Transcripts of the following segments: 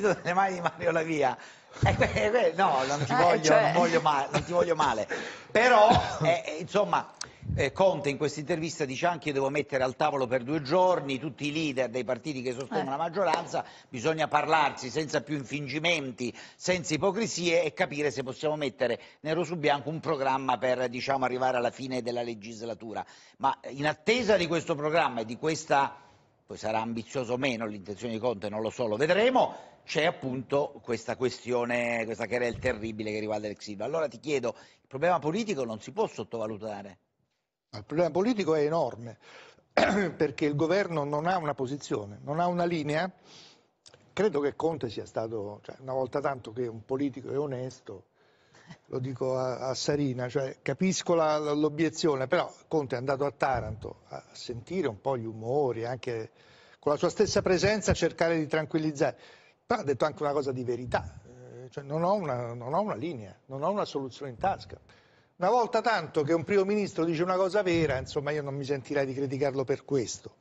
nelle mani di Mario Lavia. Eh, eh, no, non ti eh, voglio, cioè... non voglio male, non ti voglio male. Però, eh, insomma, Conte in questa intervista dice anche io devo mettere al tavolo per due giorni tutti i leader dei partiti che sostengono la maggioranza, bisogna parlarsi senza più infingimenti, senza ipocrisie e capire se possiamo mettere nero su bianco un programma per diciamo, arrivare alla fine della legislatura. Ma in attesa di questo programma e di questa poi sarà ambizioso o meno l'intenzione di Conte, non lo so, lo vedremo, c'è appunto questa questione, questa che era il terribile che riguarda l'ex Silva. Allora ti chiedo, il problema politico non si può sottovalutare? Il problema politico è enorme, perché il governo non ha una posizione, non ha una linea. Credo che Conte sia stato, cioè, una volta tanto che un politico è onesto, lo dico a, a Sarina, cioè, capisco l'obiezione, però Conte è andato a Taranto a sentire un po' gli umori, anche con la sua stessa presenza a cercare di tranquillizzare, però ha detto anche una cosa di verità, eh, cioè, non, ho una, non ho una linea, non ho una soluzione in tasca. Una volta tanto che un primo ministro dice una cosa vera, insomma io non mi sentirei di criticarlo per questo.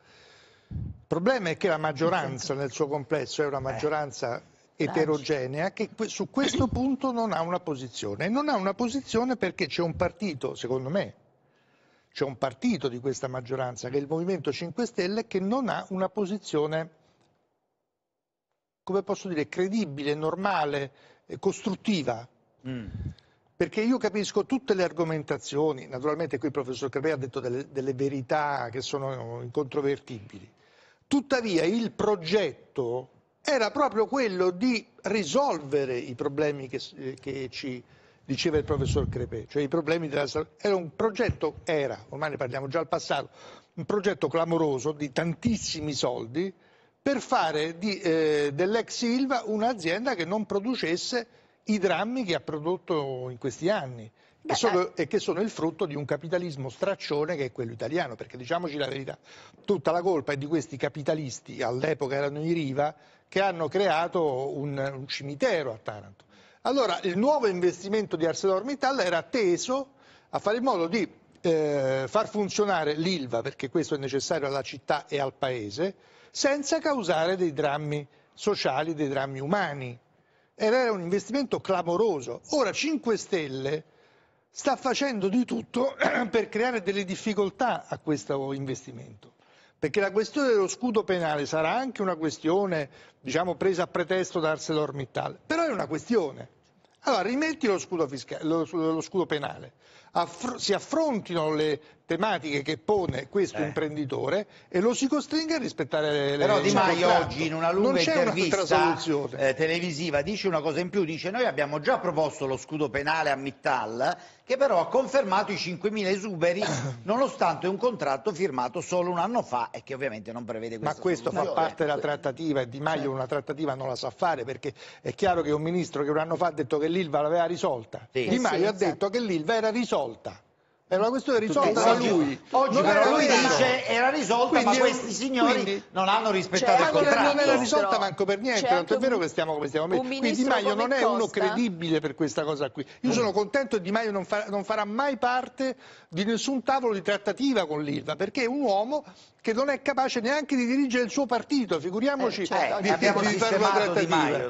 Il problema è che la maggioranza nel suo complesso è una eh. maggioranza eterogenea che su questo punto non ha una posizione. E non ha una posizione perché c'è un partito, secondo me, c'è un partito di questa maggioranza, che è il Movimento 5 Stelle, che non ha una posizione, come posso dire, credibile, normale, costruttiva. Mm. Perché io capisco tutte le argomentazioni, naturalmente qui il professor Capè ha detto delle, delle verità che sono incontrovertibili, tuttavia il progetto era proprio quello di risolvere i problemi che, eh, che ci diceva il professor Crepe, cioè i problemi della salute. Era un progetto, era, ormai ne parliamo già al passato, un progetto clamoroso di tantissimi soldi per fare di, eh, dell'ex Silva un'azienda che non producesse i drammi che ha prodotto in questi anni Beh, e, sono, eh. e, che sono il frutto di un capitalismo straccione che è quello italiano, perché diciamoci la verità, tutta la colpa è di questi capitalisti, all'epoca erano i Riva, che hanno creato un, un cimitero a Taranto. Allora il nuovo investimento di ArcelorMittal era teso a fare in modo di eh, far funzionare l'ILVA, perché questo è necessario alla città e al paese, senza causare dei drammi sociali, dei drammi umani. era un investimento clamoroso. Ora 5 Stelle sta facendo di tutto per creare delle difficoltà a questo investimento perché la questione dello scudo penale sarà anche una questione, diciamo, presa a pretesto da ArcelorMittal, però è una questione. Allora rimetti lo scudo, fiscale, lo, lo scudo penale, Affr si affrontino le tematiche che pone questo eh. imprenditore e lo si costringa a rispettare le, le Però Di Maio oggi in una lunga intervista una eh, televisiva dice una cosa in più, dice noi abbiamo già proposto lo scudo penale a Mittal che però ha confermato i 5.000 esuberi nonostante un contratto firmato solo un anno fa e che ovviamente non prevede questo. Ma questo soluzione. fa parte della trattativa e Di Maio certo. una trattativa non la sa fare perché è chiaro che un ministro che un anno fa ha detto che l'ILVA l'aveva risolta, sì. Di eh Maio sì, ha esatto. detto che l'ILVA era risolta per una questione risolta da lui. Oggi non però lui dice era risolta, quindi, ma questi signori quindi, non hanno rispettato cioè, il contratto. Non era risolta manco per niente, tanto è vero che stiamo come stiamo messi. Quindi Di Maio non è uno credibile per questa cosa qui. Io mm. sono contento che Di Maio non, fa, non farà mai parte di nessun tavolo di trattativa con l'Ilva, perché è un uomo che non è capace neanche di dirigere il suo partito, figuriamoci eh, certo, di, di, di fare una trattativa.